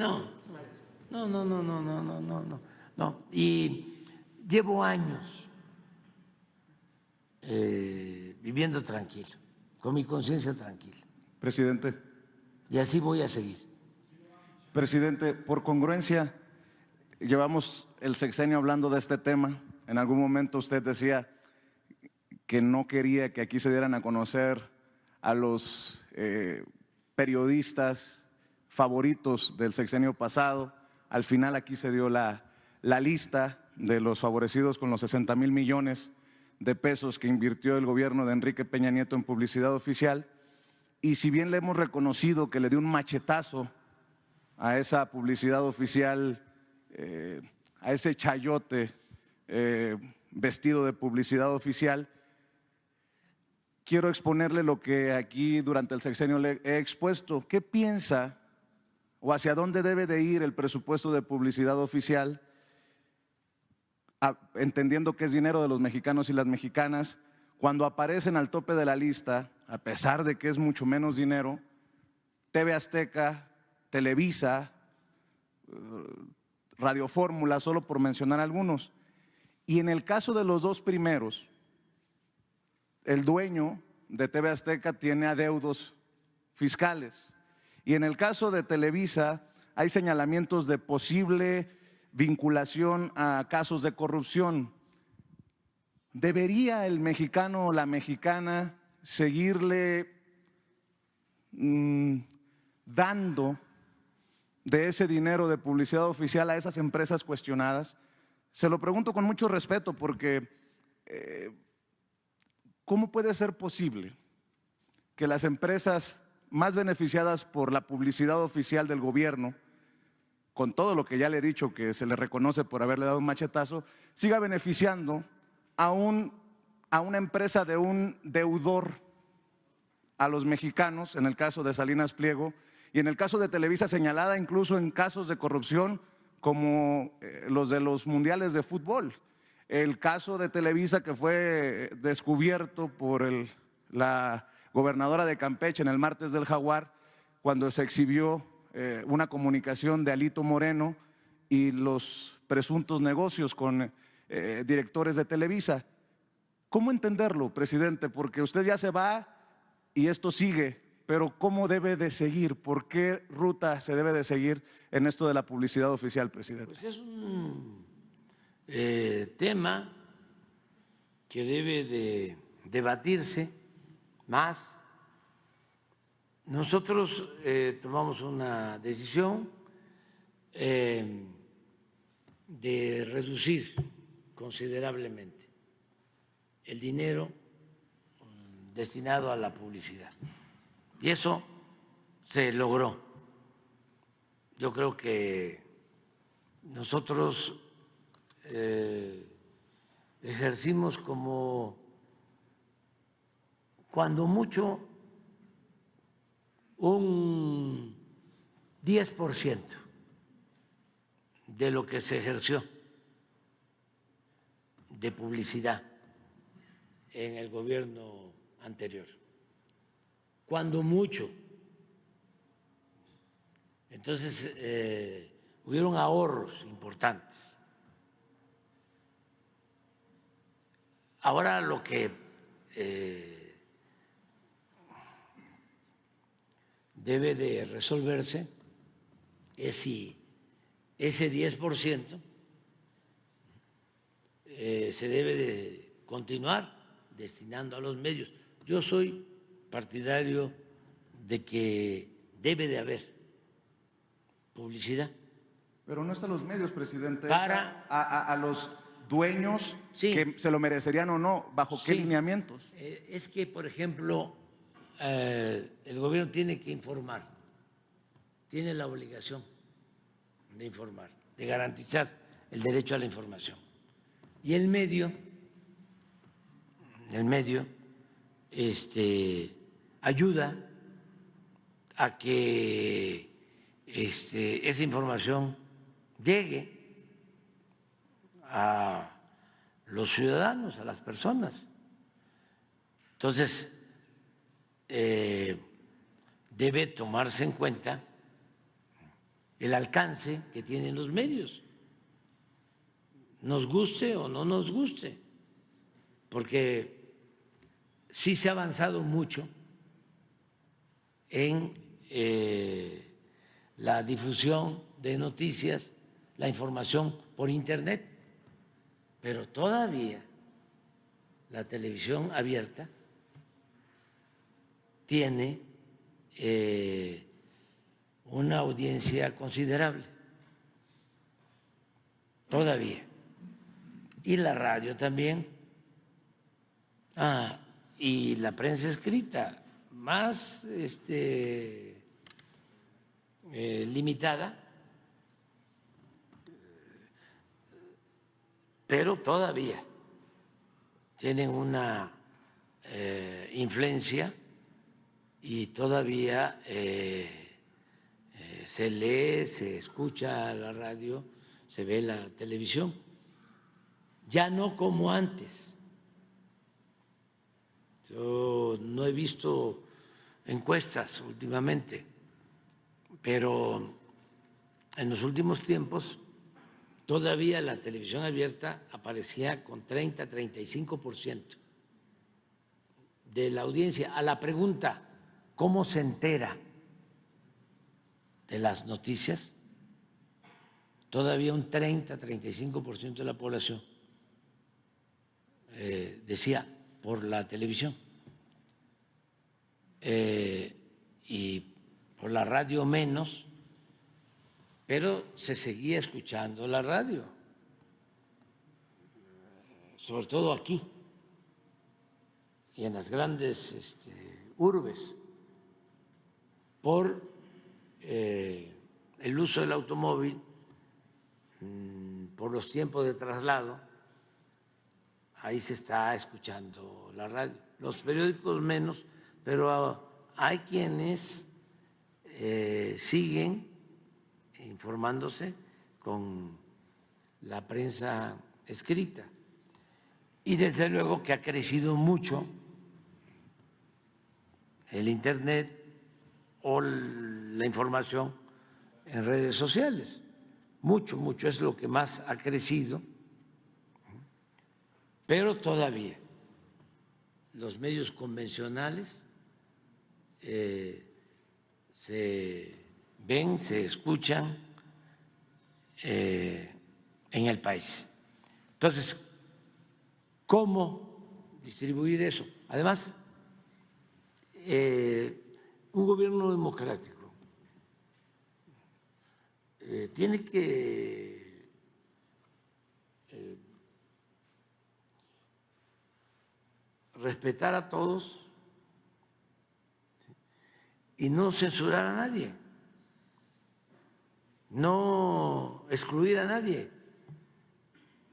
No, no, no, no, no, no, no, no, no. Y llevo años eh, viviendo tranquilo, con mi conciencia tranquila. Presidente. Y así voy a seguir. Presidente, por congruencia, llevamos el sexenio hablando de este tema. En algún momento usted decía que no quería que aquí se dieran a conocer a los eh, periodistas favoritos del sexenio pasado. Al final aquí se dio la, la lista de los favorecidos con los 60 mil millones de pesos que invirtió el gobierno de Enrique Peña Nieto en publicidad oficial. Y si bien le hemos reconocido que le dio un machetazo a esa publicidad oficial, eh, a ese chayote eh, vestido de publicidad oficial, quiero exponerle lo que aquí durante el sexenio le he expuesto. ¿Qué piensa o hacia dónde debe de ir el presupuesto de publicidad oficial, entendiendo que es dinero de los mexicanos y las mexicanas, cuando aparecen al tope de la lista, a pesar de que es mucho menos dinero, TV Azteca, Televisa, eh, Radio Fórmula, solo por mencionar algunos. Y en el caso de los dos primeros, el dueño de TV Azteca tiene adeudos fiscales y en el caso de Televisa, hay señalamientos de posible vinculación a casos de corrupción. ¿Debería el mexicano o la mexicana seguirle mm, dando de ese dinero de publicidad oficial a esas empresas cuestionadas? Se lo pregunto con mucho respeto porque eh, ¿cómo puede ser posible que las empresas más beneficiadas por la publicidad oficial del gobierno, con todo lo que ya le he dicho que se le reconoce por haberle dado un machetazo, siga beneficiando a, a una empresa de un deudor a los mexicanos, en el caso de Salinas Pliego, y en el caso de Televisa señalada incluso en casos de corrupción como eh, los de los mundiales de fútbol. El caso de Televisa que fue descubierto por la gobernadora de Campeche en el martes del Jaguar, cuando se exhibió eh, una comunicación de Alito Moreno y los presuntos negocios con eh, directores de Televisa. ¿Cómo entenderlo, presidente? Porque usted ya se va y esto sigue, pero ¿cómo debe de seguir? ¿Por qué ruta se debe de seguir en esto de la publicidad oficial, presidente? Pues es un eh, tema que debe de debatirse más. Nosotros eh, tomamos una decisión eh, de reducir considerablemente el dinero mm, destinado a la publicidad. Y eso se logró. Yo creo que nosotros eh, ejercimos como cuando mucho un 10% de lo que se ejerció de publicidad en el gobierno anterior. Cuando mucho. Entonces, eh, hubieron ahorros importantes. Ahora lo que eh, debe de resolverse si ese 10% eh, se debe de continuar destinando a los medios. Yo soy partidario de que debe de haber publicidad. Pero no están los medios, presidente. a, los dueños que se lo merecerían o no, bajo qué lineamientos. Eh, es que, por ejemplo, eh, el gobierno tiene que informar, tiene la obligación de informar, de garantizar el derecho a la información. Y el medio, el medio, este, ayuda a que este, esa información llegue a los ciudadanos, a las personas. Entonces, eh, debe tomarse en cuenta el alcance que tienen los medios, nos guste o no nos guste, porque sí se ha avanzado mucho en eh, la difusión de noticias, la información por Internet, pero todavía la televisión abierta tiene eh, una audiencia considerable, todavía. Y la radio también. Ah, y la prensa escrita, más este, eh, limitada, pero todavía tienen una eh, influencia y todavía eh, eh, se lee, se escucha la radio, se ve la televisión, ya no como antes. Yo no he visto encuestas últimamente, pero en los últimos tiempos todavía la televisión abierta aparecía con 30, 35% de la audiencia a la pregunta ¿Cómo se entera de las noticias? Todavía un 30-35% de la población eh, decía por la televisión eh, y por la radio menos, pero se seguía escuchando la radio, sobre todo aquí y en las grandes este, urbes por eh, el uso del automóvil, mm, por los tiempos de traslado, ahí se está escuchando la radio. Los periódicos menos, pero ah, hay quienes eh, siguen informándose con la prensa escrita. Y desde luego que ha crecido mucho el Internet, o la información en redes sociales. Mucho, mucho, es lo que más ha crecido, pero todavía los medios convencionales eh, se ven, se escuchan eh, en el país. Entonces, ¿cómo distribuir eso? Además, eh, un gobierno democrático eh, tiene que eh, respetar a todos y no censurar a nadie, no excluir a nadie.